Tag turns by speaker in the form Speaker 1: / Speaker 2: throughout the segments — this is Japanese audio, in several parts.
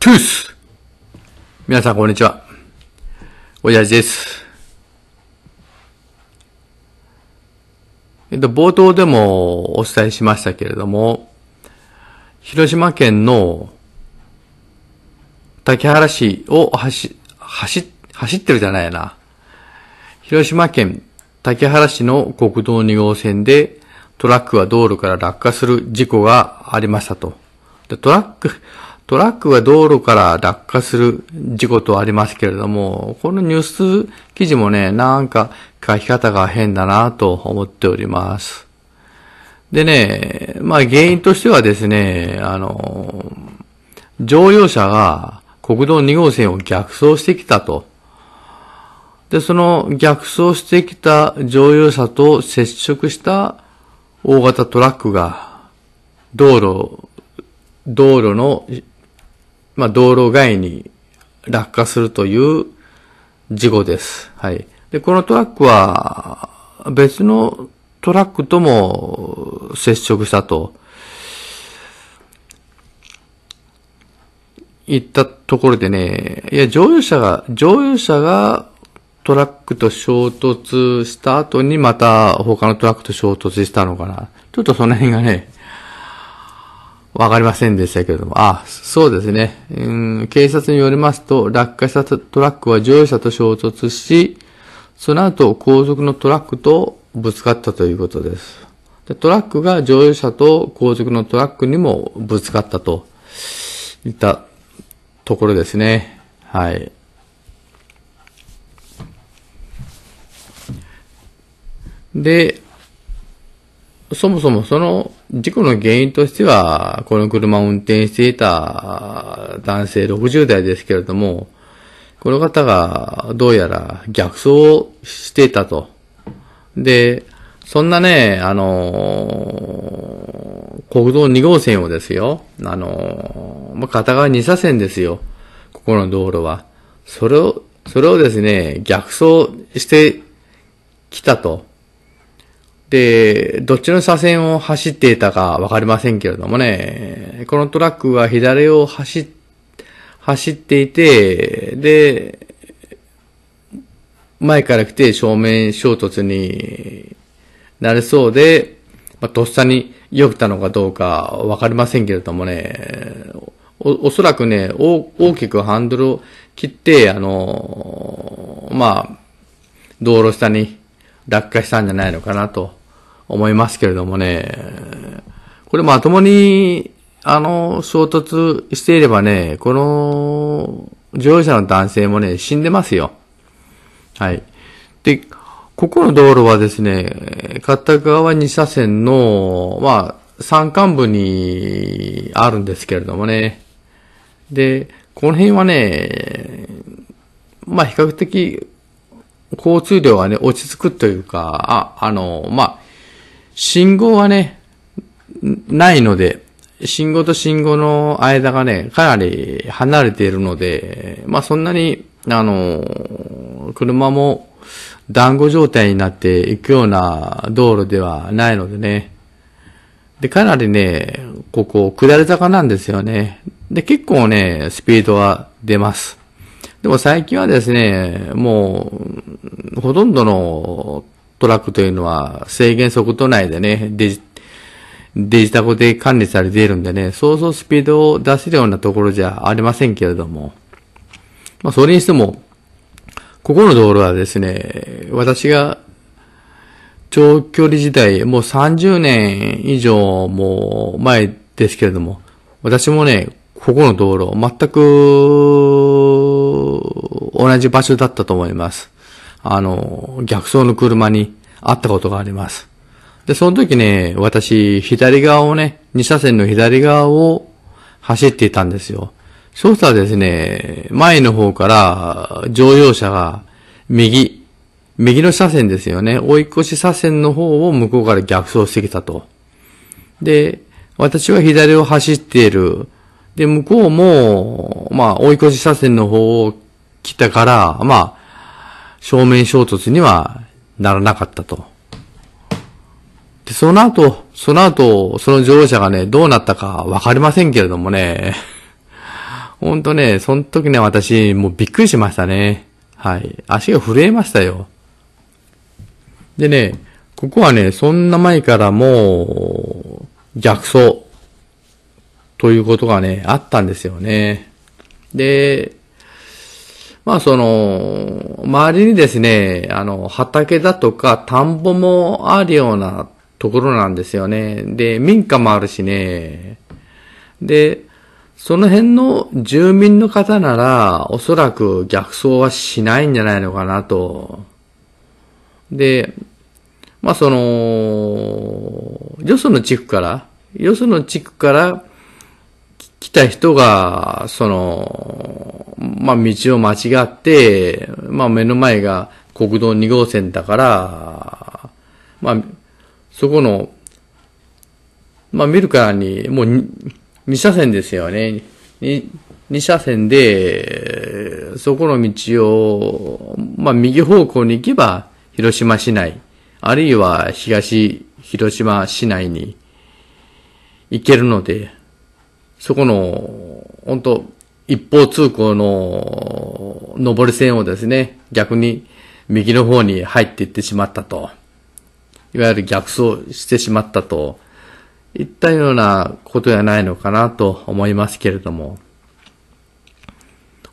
Speaker 1: トゥース皆さんこんにちは。親父です。っと、冒頭でもお伝えしましたけれども、広島県の竹原市を走、走、走ってるじゃないな。広島県竹原市の国道2号線でトラックは道路から落下する事故がありましたと。でトラック、トラックが道路から落下する事故とありますけれども、このニュース記事もね、なんか書き方が変だなと思っております。でね、まあ原因としてはですね、あの、乗用車が国道2号線を逆走してきたと。で、その逆走してきた乗用車と接触した大型トラックが道路、道路のまあ、道路外に落下するという事故です。はい。で、このトラックは別のトラックとも接触したと。言ったところでね、いや、乗用車が、乗用車がトラックと衝突した後にまた他のトラックと衝突したのかな。ちょっとその辺がね、わかりませんでしたけれども、あ、そうですね。うん、警察によりますと、落下したトラックは乗用車と衝突し、その後、後続のトラックとぶつかったということです。でトラックが乗用車と後続のトラックにもぶつかったといったところですね。はい。で、そもそもその事故の原因としては、この車を運転していた男性60代ですけれども、この方がどうやら逆走をしていたと。で、そんなね、あのー、国道2号線をですよ、あのー、まあ、片側2車線ですよ、ここの道路は。それを、それをですね、逆走してきたと。で、どっちの車線を走っていたかわかりませんけれどもね、このトラックは左を走っ、走っていて、で、前から来て正面衝突になれそうで、まあ、とっさに避けたのかどうかわかりませんけれどもね、お、おそらくね、大きくハンドルを切って、あのまあ、道路下に落下したんじゃないのかなと思いますけれどもね、これまともに、あの、衝突していればね、この乗用車の男性もね、死んでますよ。はい。で、ここの道路はですね、片側2車線の、まあ、山間部にあるんですけれどもね。で、この辺はね、まあ比較的交通量はね、落ち着くというか、あ、あの、まあ、信号はね、ないので、信号と信号の間がね、かなり離れているので、まあそんなに、あの、車も団子状態になっていくような道路ではないのでね。で、かなりね、ここ、下り坂なんですよね。で、結構ね、スピードは出ます。でも最近はですね、もう、ほとんどのトラックというのは制限速度内でね、デジデジタルで管理されているんでね、そうそうスピードを出せるようなところじゃありませんけれども、まあ、それにしても、ここの道路はですね、私が長距離時代、もう30年以上も前ですけれども、私もね、ここの道路、全く同じ場所だったと思います。あの、逆走の車にあったことがあります。で、その時ね、私、左側をね、2車線の左側を走っていたんですよ。そうしたらですね、前の方から乗用車が右、右の車線ですよね。追い越し車線の方を向こうから逆走してきたと。で、私は左を走っている。で、向こうも、まあ、追い越し車線の方を来たから、まあ、正面衝突にはならなかったと。で、その後、その後、その乗用車がね、どうなったかわかりませんけれどもね、ほんとね、その時ね、私、もうびっくりしましたね。はい。足が震えましたよ。でね、ここはね、そんな前からもう、逆走、ということがね、あったんですよね。で、まあその、周りにですね、あの、畑だとか田んぼもあるようなところなんですよね。で、民家もあるしね。で、その辺の住民の方なら、おそらく逆走はしないんじゃないのかなと。で、まあその、よその地区から、よその地区から、た人が、その、まあ、道を間違って、まあ、目の前が国道2号線だから、まあ、そこの、まあ、見るからに、もう 2, 2車線ですよね。2, 車線で、そこの道を、まあ、右方向に行けば、広島市内、あるいは東広島市内に行けるので、そこの、本当一方通行の上り線をですね、逆に右の方に入っていってしまったと。いわゆる逆走してしまったと。いったようなことではないのかなと思いますけれども。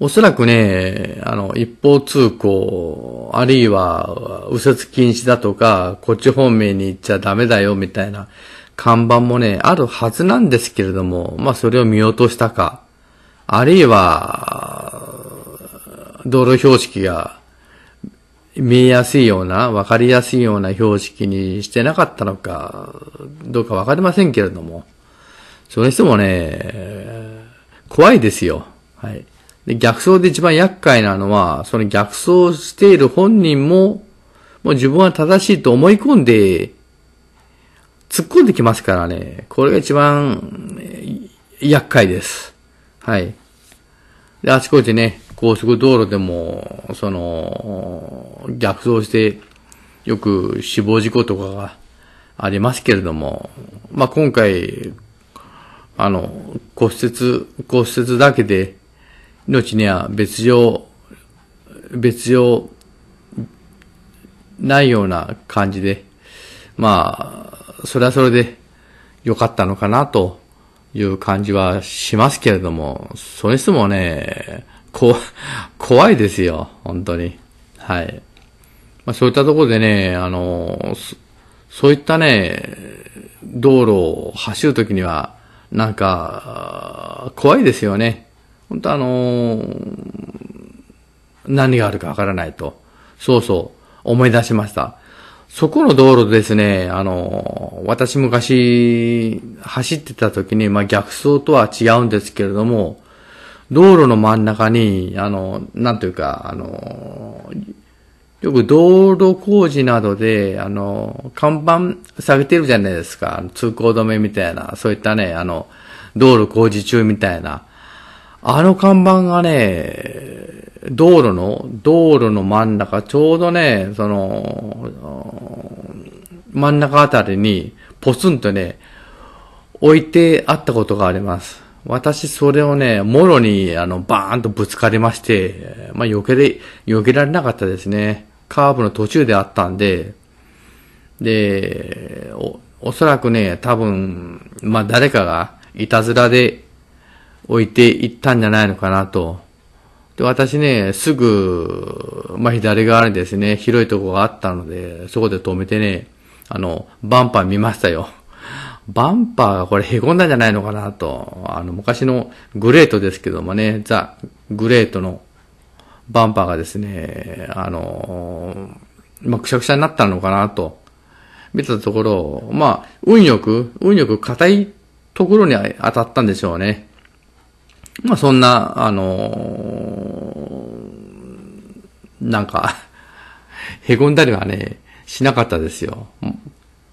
Speaker 1: おそらくね、あの、一方通行、あるいは右折禁止だとか、こっち方面に行っちゃダメだよみたいな、看板もね、あるはずなんですけれども、まあそれを見落としたか、あるいは、道路標識が見えやすいような、わかりやすいような標識にしてなかったのか、どうかわかりませんけれども、その人もね、怖いですよ。はい。で、逆走で一番厄介なのは、その逆走している本人も、もう自分は正しいと思い込んで突っ込んできますからね、これが一番、厄介です。はい。で、あちこちね、高速道路でも、その、逆走して、よく死亡事故とかがありますけれども、まあ、今回、あの、骨折、骨折だけで、命には別状、別状、ないような感じで、まあ、それはそれで良かったのかなという感じはしますけれども、それにしてもね、こ、怖いですよ、本当に。はい。まあそういったところでね、あの、そういったね、道路を走るときには、なんか、怖いですよね。本当あの何があるかわからないと。そうそう、思い出しました。そこの道路ですね、あの、私昔走ってた時に、まあ、逆走とは違うんですけれども、道路の真ん中に、あの、なんというか、あの、よく道路工事などで、あの、看板下げてるじゃないですか。通行止めみたいな、そういったね、あの、道路工事中みたいな。あの看板がね、道路の、道路の真ん中、ちょうどね、その、真ん中あたりに、ポツンとね、置いてあったことがあります。私、それをね、もろに、あの、バーンとぶつかりまして、まあ、避けれ、避けられなかったですね。カーブの途中であったんで、で、お、おそらくね、多分、まあ、誰かが、いたずらで置いていったんじゃないのかなとで、私ね、すぐ、まあ、左側にですね、広いとこがあったので、そこで止めてね、あの、バンパー見ましたよ。バンパーがこれ凹んだんじゃないのかなと、あの、昔のグレートですけどもね、ザ・グレートのバンパーがですね、あの、まあ、くしゃくしゃになったのかなと、見たところ、まあ、運よく、運よく硬いところに当たったんでしょうね。まあそんな、あのー、なんか へこんだりはね、しなかったですよ。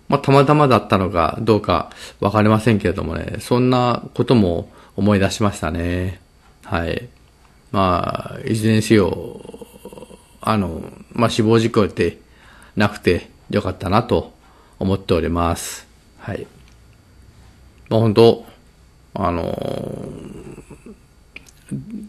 Speaker 1: まあたまたまだったのかどうかわかりませんけれどもね、そんなことも思い出しましたね。はい。まあ、いずれにせよ、あの、まあ死亡事故ってなくてよかったなと思っております。はい。まあ本当あのー、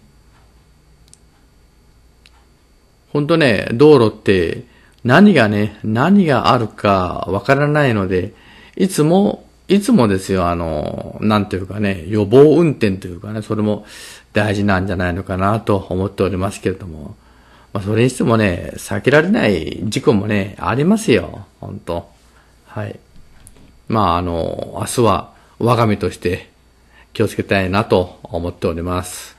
Speaker 1: 本当ね、道路って何がね、何があるかわからないので、いつも、いつもですよ、あの、なんていうかね、予防運転というかね、それも大事なんじゃないのかなと思っておりますけれども、まあ、それにしてもね、避けられない事故もね、ありますよ、本当はい。まあ、あの、明日は我が身として、気をつけたいなと思っております。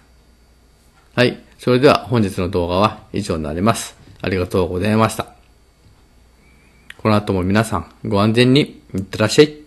Speaker 1: はい。それでは本日の動画は以上になります。ありがとうございました。この後も皆さんご安全にいってらっしゃい。